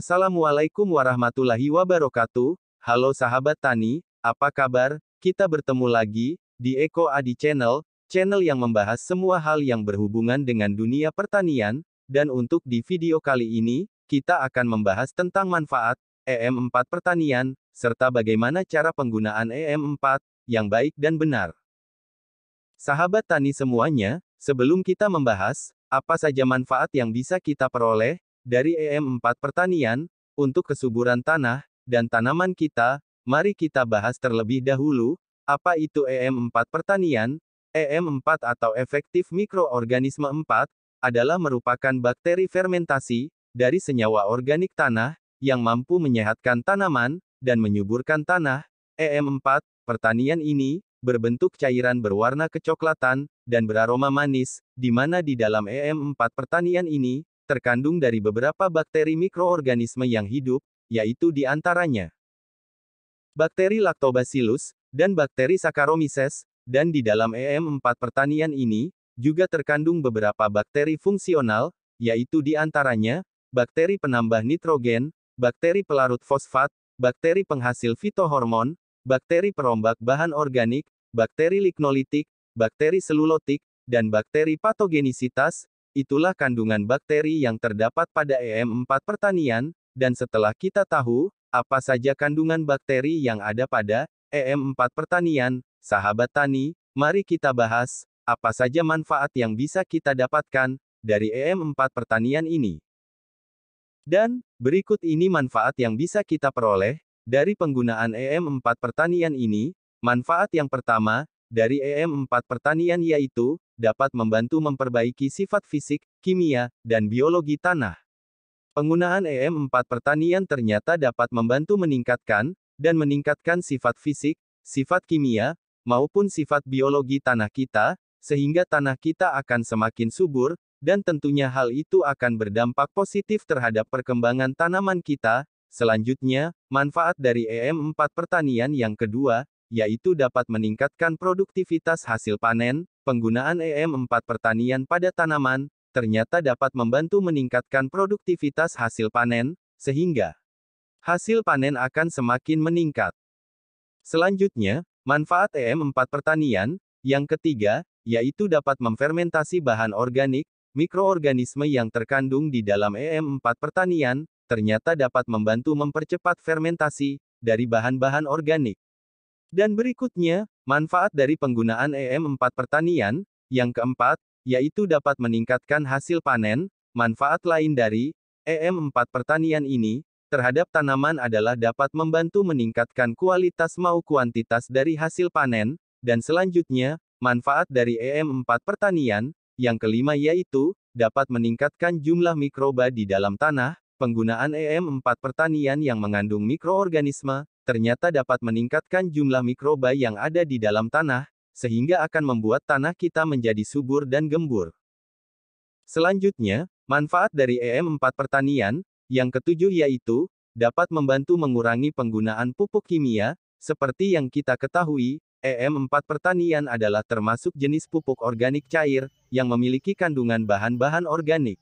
Assalamualaikum warahmatullahi wabarakatuh, halo sahabat tani, apa kabar? Kita bertemu lagi, di Eko Adi Channel, channel yang membahas semua hal yang berhubungan dengan dunia pertanian, dan untuk di video kali ini, kita akan membahas tentang manfaat, e EM4 pertanian, serta bagaimana cara penggunaan e EM4, yang baik dan benar. Sahabat tani semuanya, sebelum kita membahas, apa saja manfaat yang bisa kita peroleh, dari e EM4 Pertanian, untuk kesuburan tanah, dan tanaman kita, mari kita bahas terlebih dahulu, apa itu e EM4 Pertanian, e EM4 atau efektif mikroorganisme 4, adalah merupakan bakteri fermentasi, dari senyawa organik tanah, yang mampu menyehatkan tanaman, dan menyuburkan tanah, EM4, pertanian ini, berbentuk cairan berwarna kecoklatan, dan beraroma manis, di mana di dalam EM4 pertanian ini, terkandung dari beberapa bakteri mikroorganisme yang hidup, yaitu di antaranya bakteri Lactobacillus, dan bakteri Saccharomyces, dan di dalam e EM4 pertanian ini, juga terkandung beberapa bakteri fungsional, yaitu di antaranya, bakteri penambah nitrogen, bakteri pelarut fosfat, bakteri penghasil fitohormon, bakteri perombak bahan organik, bakteri lignolitik, bakteri selulotik, dan bakteri patogenisitas, itulah kandungan bakteri yang terdapat pada e EM4 pertanian, dan setelah kita tahu, apa saja kandungan bakteri yang ada pada e EM4 pertanian, sahabat tani, mari kita bahas, apa saja manfaat yang bisa kita dapatkan, dari e EM4 pertanian ini. Dan, berikut ini manfaat yang bisa kita peroleh, dari penggunaan EM4 pertanian ini, manfaat yang pertama, dari EM4 pertanian yaitu, dapat membantu memperbaiki sifat fisik, kimia, dan biologi tanah. Penggunaan e EM4 pertanian ternyata dapat membantu meningkatkan dan meningkatkan sifat fisik, sifat kimia, maupun sifat biologi tanah kita, sehingga tanah kita akan semakin subur, dan tentunya hal itu akan berdampak positif terhadap perkembangan tanaman kita. Selanjutnya, manfaat dari e EM4 pertanian yang kedua, yaitu dapat meningkatkan produktivitas hasil panen, penggunaan EM4 pertanian pada tanaman, ternyata dapat membantu meningkatkan produktivitas hasil panen, sehingga hasil panen akan semakin meningkat. Selanjutnya, manfaat EM4 pertanian, yang ketiga, yaitu dapat memfermentasi bahan organik, mikroorganisme yang terkandung di dalam EM4 pertanian, ternyata dapat membantu mempercepat fermentasi dari bahan-bahan organik. Dan berikutnya, manfaat dari penggunaan e EM4 pertanian, yang keempat, yaitu dapat meningkatkan hasil panen, manfaat lain dari e EM4 pertanian ini, terhadap tanaman adalah dapat membantu meningkatkan kualitas mau kuantitas dari hasil panen, dan selanjutnya, manfaat dari e EM4 pertanian, yang kelima yaitu, dapat meningkatkan jumlah mikroba di dalam tanah, penggunaan EM4 pertanian yang mengandung mikroorganisme, ternyata dapat meningkatkan jumlah mikroba yang ada di dalam tanah, sehingga akan membuat tanah kita menjadi subur dan gembur. Selanjutnya, manfaat dari e EM4 pertanian, yang ketujuh yaitu, dapat membantu mengurangi penggunaan pupuk kimia, seperti yang kita ketahui, e EM4 pertanian adalah termasuk jenis pupuk organik cair, yang memiliki kandungan bahan-bahan organik.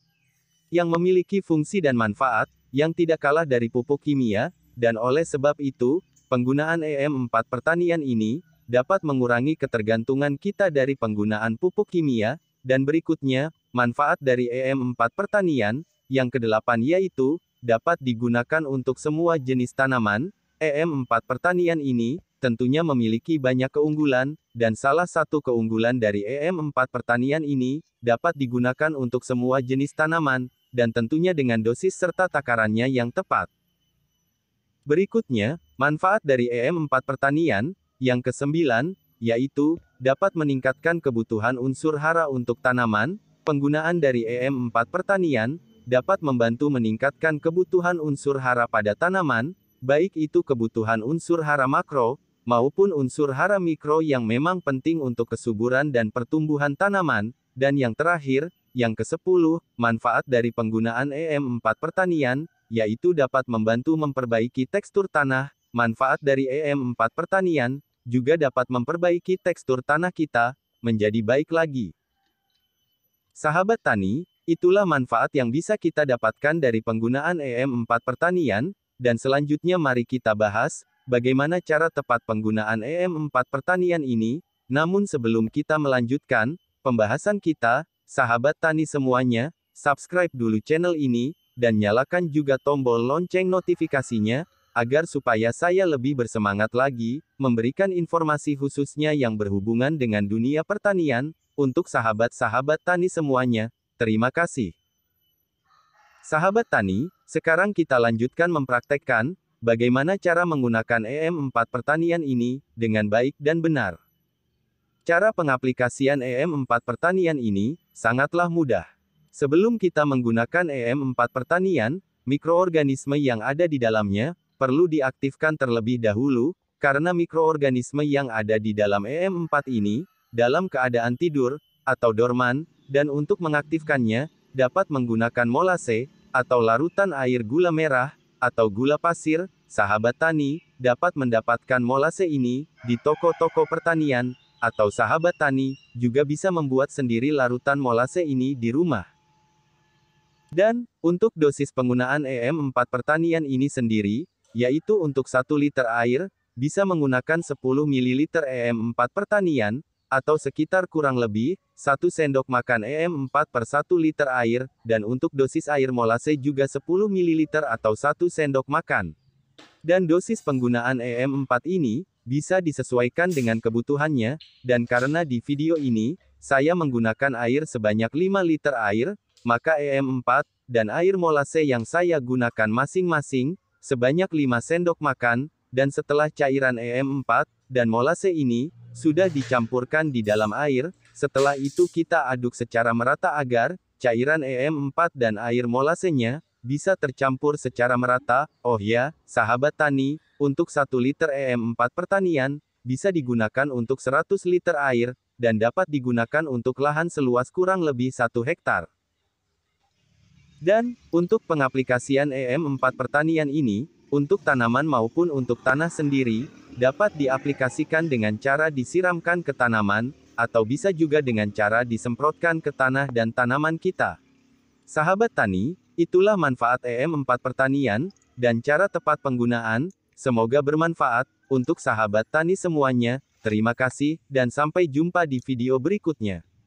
Yang memiliki fungsi dan manfaat, yang tidak kalah dari pupuk kimia, dan oleh sebab itu, penggunaan e EM4 pertanian ini dapat mengurangi ketergantungan kita dari penggunaan pupuk kimia, dan berikutnya, manfaat dari e EM4 pertanian, yang kedelapan yaitu, dapat digunakan untuk semua jenis tanaman, e EM4 pertanian ini, tentunya memiliki banyak keunggulan, dan salah satu keunggulan dari EM4 pertanian ini, dapat digunakan untuk semua jenis tanaman, dan tentunya dengan dosis serta takarannya yang tepat. Berikutnya, manfaat dari e EM4 pertanian, yang kesembilan, yaitu, dapat meningkatkan kebutuhan unsur hara untuk tanaman, penggunaan dari e EM4 pertanian, dapat membantu meningkatkan kebutuhan unsur hara pada tanaman, baik itu kebutuhan unsur hara makro, maupun unsur hara mikro yang memang penting untuk kesuburan dan pertumbuhan tanaman, dan yang terakhir, yang ke-10, manfaat dari penggunaan e EM4 pertanian, yaitu dapat membantu memperbaiki tekstur tanah, manfaat dari e EM4 pertanian, juga dapat memperbaiki tekstur tanah kita, menjadi baik lagi. Sahabat tani, itulah manfaat yang bisa kita dapatkan dari penggunaan e EM4 pertanian, dan selanjutnya mari kita bahas, bagaimana cara tepat penggunaan e EM4 pertanian ini, namun sebelum kita melanjutkan, pembahasan kita, sahabat tani semuanya, subscribe dulu channel ini, dan nyalakan juga tombol lonceng notifikasinya, agar supaya saya lebih bersemangat lagi, memberikan informasi khususnya yang berhubungan dengan dunia pertanian, untuk sahabat-sahabat tani semuanya, terima kasih. Sahabat tani, sekarang kita lanjutkan mempraktekkan, bagaimana cara menggunakan e EM4 pertanian ini, dengan baik dan benar. Cara pengaplikasian e EM4 pertanian ini sangatlah mudah. Sebelum kita menggunakan e EM4 pertanian, mikroorganisme yang ada di dalamnya perlu diaktifkan terlebih dahulu, karena mikroorganisme yang ada di dalam e EM4 ini dalam keadaan tidur atau dorman, dan untuk mengaktifkannya dapat menggunakan molase atau larutan air gula merah atau gula pasir, sahabat tani, dapat mendapatkan molase ini di toko-toko pertanian, atau sahabat tani, juga bisa membuat sendiri larutan molase ini di rumah. Dan, untuk dosis penggunaan e EM4 pertanian ini sendiri, yaitu untuk 1 liter air, bisa menggunakan 10 ml EM4 pertanian, atau sekitar kurang lebih, 1 sendok makan e EM4 per 1 liter air, dan untuk dosis air molase juga 10 ml atau 1 sendok makan. Dan dosis penggunaan e EM4 ini, bisa disesuaikan dengan kebutuhannya, dan karena di video ini, saya menggunakan air sebanyak 5 liter air, maka e EM4 dan air molase yang saya gunakan masing-masing, sebanyak 5 sendok makan, dan setelah cairan e EM4 dan molase ini, sudah dicampurkan di dalam air, setelah itu kita aduk secara merata agar, cairan e EM4 dan air molasenya, bisa tercampur secara merata, oh ya, sahabat tani, untuk 1 liter EM4 pertanian, bisa digunakan untuk 100 liter air, dan dapat digunakan untuk lahan seluas kurang lebih 1 hektar. Dan, untuk pengaplikasian e EM4 pertanian ini, untuk tanaman maupun untuk tanah sendiri, dapat diaplikasikan dengan cara disiramkan ke tanaman, atau bisa juga dengan cara disemprotkan ke tanah dan tanaman kita. Sahabat tani, itulah manfaat e EM4 pertanian, dan cara tepat penggunaan, semoga bermanfaat, untuk sahabat tani semuanya, terima kasih, dan sampai jumpa di video berikutnya.